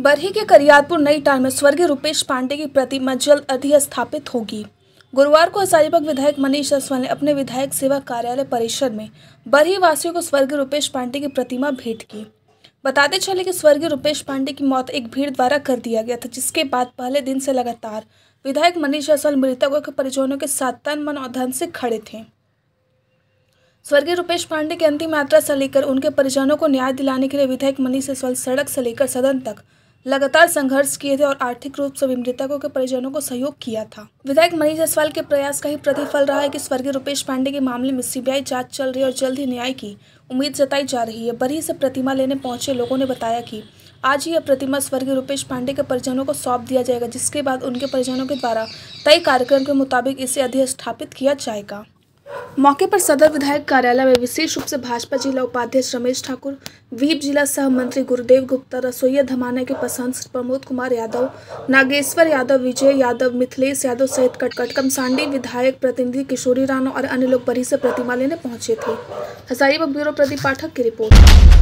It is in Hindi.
बरही के करियारपुर नई टाउन में स्वर्गीय रूपेश पांडे की प्रतिमा जल्द अधिस्थापित होगी गुरुवार को हजारीबाग विधायक मनीष जसवाल ने अपने विधायक सेवा कार्यालय परिसर में बरही वासियों को स्वर्गीय रूपेश पांडे की प्रतिमा भेंट की बताते चले कि स्वर्गीय रुपेश पांडे की मौत एक भीड़ द्वारा कर दिया गया था जिसके बाद पहले दिन से लगातार विधायक मनीष जायसवाल मृतकों के परिजनों के साथ तन मन और धन से खड़े थे स्वर्गीय रुपेश पांडे की अंतिम यात्रा से लेकर उनके परिजनों को न्याय दिलाने के लिए विधायक मनीष जायसवाल सड़क से लेकर सदन तक लगातार संघर्ष किए थे और आर्थिक रूप से भी मृतकों के परिजनों को सहयोग किया था विधायक मनीष जायसवाल के प्रयास का ही प्रतिफल रहा है कि स्वर्गीय रूपेश पांडे के मामले में सीबीआई जांच चल रही है और जल्द ही न्याय की उम्मीद जताई जा रही है बरी से प्रतिमा लेने पहुंचे लोगों ने बताया कि आज ही यह प्रतिमा स्वर्गीय रूपेश पांडे के परिजनों को सौंप दिया जाएगा जिसके बाद उनके परिजनों के द्वारा तय कार्यक्रम के मुताबिक इसे अधिस्थापित किया जाएगा मौके पर सदर विधायक कार्यालय में विशेष रूप से भाजपा जिला उपाध्यक्ष रमेश ठाकुर वीप जिला सह मंत्री गुरुदेव गुप्ता रसोईया धमाना के पसंद प्रमोद कुमार यादव नागेश्वर यादव विजय यादव मिथिलेश यादव सहित कटकटकम सांडी विधायक प्रतिनिधि किशोरी रानो और अन्य लोग बड़ी से प्रतिमा लेने पहुंचे थे हजारीबाग ब्यूरो प्रदीप पाठक की रिपोर्ट